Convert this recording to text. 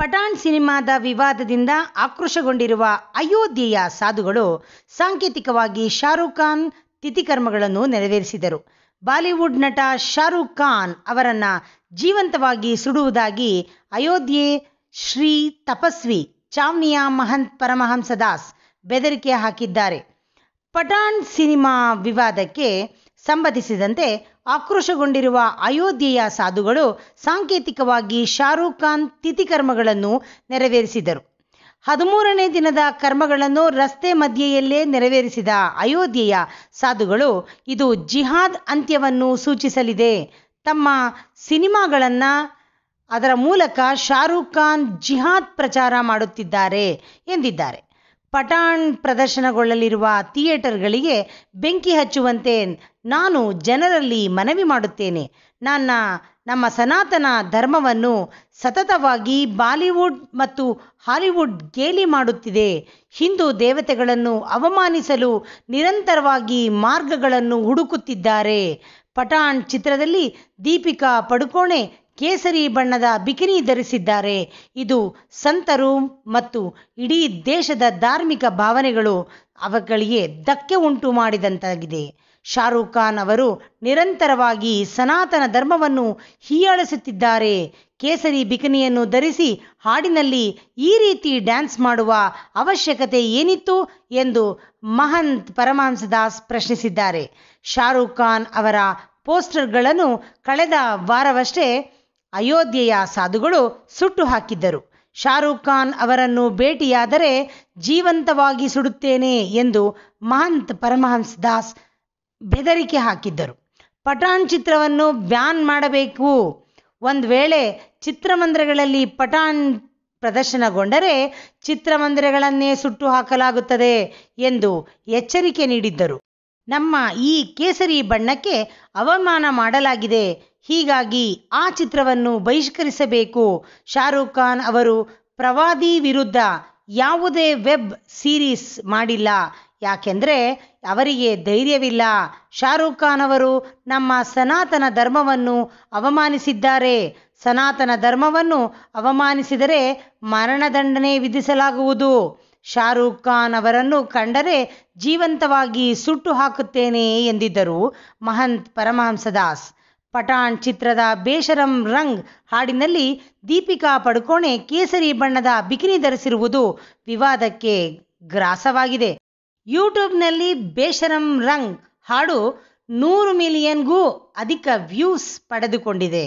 ಪಠಾಣ್ ಸಿನಿಮಾದ ವಿವಾದದಿಂದ ಆಕ್ರೋಶಗೊಂಡಿರುವ ಅಯೋಧ್ಯೆಯ ಸಾಧುಗಳು ಸಾಂಕೇತಿಕವಾಗಿ ಶಾರುಖ್ ಖಾನ್ ತಿಥಿಕರ್ಮಗಳನ್ನು ನೆರವೇರಿಸಿದರು ಬಾಲಿವುಡ್ ನಟ ಶಾರುಖ್ ಖಾನ್ ಅವರನ್ನ ಜೀವಂತವಾಗಿ ಸುಡುವುದಾಗಿ ಅಯೋಧ್ಯೆ ಶ್ರೀ ತಪಸ್ವಿ ಚಾವ್ನಿಯಾ ಮಹಂತ್ ಪರಮಹಂಸದಾಸ್ ಬೆದರಿಕೆ ಹಾಕಿದ್ದಾರೆ ಪಠಾಣ್ ಸಿನಿಮಾ ವಿವಾದಕ್ಕೆ ಸಂಬಂಧಿಸಿದಂತೆ ಆಕ್ರೋಶಗೊಂಡಿರುವ ಅಯೋಧ್ಯೆಯ ಸಾಧುಗಳು ಸಾಂಕೇತಿಕವಾಗಿ ಶಾರುಖ್ ಖಾನ್ ತಿಥಿಕರ್ಮಗಳನ್ನು ನೆರವೇರಿಸಿದರು ಹದಿಮೂರನೇ ದಿನದ ಕರ್ಮಗಳನ್ನು ರಸ್ತೆ ಮಧ್ಯೆಯಲ್ಲೇ ನೆರವೇರಿಸಿದ ಅಯೋಧ್ಯೆಯ ಸಾಧುಗಳು ಇದು ಜಿಹಾದ್ ಅಂತ್ಯವನ್ನು ಸೂಚಿಸಲಿದೆ ತಮ್ಮ ಸಿನಿಮಾಗಳನ್ನು ಅದರ ಮೂಲಕ ಶಾರುಖ್ ಖಾನ್ ಜಿಹಾದ್ ಪ್ರಚಾರ ಮಾಡುತ್ತಿದ್ದಾರೆ ಎಂದಿದ್ದಾರೆ ಪಠಾಣ್ ಪ್ರದರ್ಶನಗೊಳ್ಳಲಿರುವ ಥಿಯೇಟರ್ಗಳಿಗೆ ಬೆಂಕಿ ಹಚ್ಚುವಂತೆ ನಾನು ಜನರಲ್ಲಿ ಮನವಿ ಮಾಡುತ್ತೇನೆ ನನ್ನ ನಮ್ಮ ಸನಾತನ ಧರ್ಮವನ್ನು ಸತತವಾಗಿ ಬಾಲಿವುಡ್ ಮತ್ತು ಹಾಲಿವುಡ್ ಗೇಲಿ ಮಾಡುತ್ತಿದೆ ಹಿಂದೂ ದೇವತೆಗಳನ್ನು ಅವಮಾನಿಸಲು ನಿರಂತರವಾಗಿ ಮಾರ್ಗಗಳನ್ನು ಹುಡುಕುತ್ತಿದ್ದಾರೆ ಪಠಾಣ್ ಚಿತ್ರದಲ್ಲಿ ದೀಪಿಕಾ ಪಡುಕೋಣೆ ಕೇಸರಿ ಬಣ್ಣದ ಬಿಕಿನಿ ಧರಿಸಿದ್ದಾರೆ ಇದು ಸಂತರು ಮತ್ತು ಇಡೀ ದೇಶದ ಧಾರ್ಮಿಕ ಭಾವನೆಗಳು ಅವಗಳಿಗೆ ಧಕ್ಕೆ ಉಂಟು ಮಾಡಿದಂತಾಗಿದೆ ಶಾರುಖ್ ಖಾನ್ ಅವರು ನಿರಂತರವಾಗಿ ಸನಾತನ ಧರ್ಮವನ್ನು ಹೀಯಾಳಿಸುತ್ತಿದ್ದಾರೆ ಕೇಸರಿ ಬಿಕಿನಿಯನ್ನು ಧರಿಸಿ ಹಾಡಿನಲ್ಲಿ ಈ ರೀತಿ ಡ್ಯಾನ್ಸ್ ಮಾಡುವ ಅವಶ್ಯಕತೆ ಏನಿತ್ತು ಎಂದು ಮಹಂತ್ ಪರಮಾಂಸದಾಸ್ ಪ್ರಶ್ನಿಸಿದ್ದಾರೆ ಶಾರುಖ್ ಖಾನ್ ಅವರ ಪೋಸ್ಟರ್ಗಳನ್ನು ಕಳೆದ ವಾರವಷ್ಟೇ ಅಯೋಧ್ಯೆಯ ಸಾಧುಗಳು ಸುಟ್ಟು ಹಾಕಿದ್ದರು ಶಾರುಖ್ ಖಾನ್ ಅವರನ್ನು ಭೇಟಿಯಾದರೆ ಜೀವಂತವಾಗಿ ಸುಡುತ್ತೇನೆ ಎಂದು ಮಹಂತ್ ಪರಮಹಂಸ್ ದಾಸ್ ಬೆದರಿಕೆ ಹಾಕಿದ್ದರು ಪಠಾಣ್ ಚಿತ್ರವನ್ನು ಬ್ಯಾನ್ ಮಾಡಬೇಕು ಒಂದು ವೇಳೆ ಚಿತ್ರಮಂದಿರಗಳಲ್ಲಿ ಪಠಾಣ್ ಪ್ರದರ್ಶನಗೊಂಡರೆ ಚಿತ್ರಮಂದಿರಗಳನ್ನೇ ಸುಟ್ಟು ಹಾಕಲಾಗುತ್ತದೆ ಎಂದು ಎಚ್ಚರಿಕೆ ನೀಡಿದ್ದರು ನಮ್ಮ ಈ ಕೇಸರಿ ಬಣ್ಣಕ್ಕೆ ಅವಮಾನ ಮಾಡಲಾಗಿದೆ ಹೀಗಾಗಿ ಆ ಚಿತ್ರವನ್ನು ಬಹಿಷ್ಕರಿಸಬೇಕು ಶಾರುಖ್ ಖಾನ್ ಅವರು ಪ್ರವಾದಿ ವಿರುದ್ಧ ಯಾವುದೇ ವೆಬ್ ಸೀರೀಸ್ ಮಾಡಿಲ್ಲ ಯಾಕೆಂದರೆ ಅವರಿಗೆ ಧೈರ್ಯವಿಲ್ಲ ಶಾರುಖ್ ಖಾನ್ ಅವರು ನಮ್ಮ ಸನಾತನ ಧರ್ಮವನ್ನು ಅವಮಾನಿಸಿದ್ದಾರೆ ಸನಾತನ ಧರ್ಮವನ್ನು ಅವಮಾನಿಸಿದರೆ ಮರಣದಂಡನೆ ವಿಧಿಸಲಾಗುವುದು ಶಾರುಖ್ ಖಾನ್ ಅವರನ್ನು ಕಂಡರೆ ಜೀವಂತವಾಗಿ ಸುಟ್ಟು ಹಾಕುತ್ತೇನೆ ಎಂದಿದ್ದರು ಮಹಂತ್ ಪರಮಹಂಸದಾಸ್ ಪಠಾಣ್ ಚಿತ್ರದ ಬೇಷರಂ ರಂಗ್ ಹಾಡಿನಲ್ಲಿ ದೀಪಿಕಾ ಪಡುಕೋಣೆ ಕೇಸರಿ ಬಣ್ಣದ ಬಿಕಿನಿ ಧರಿಸಿರುವುದು ವಿವಾದಕ್ಕೆ ಗ್ರಾಸವಾಗಿದೆ ಯೂಟ್ಯೂಬ್ನಲ್ಲಿ ಬೇಷರಂ ರಂಗ್ ಹಾಡು ನೂರು ಮಿಲಿಯನ್ಗೂ ಅಧಿಕ ವ್ಯೂಸ್ ಪಡೆದುಕೊಂಡಿದೆ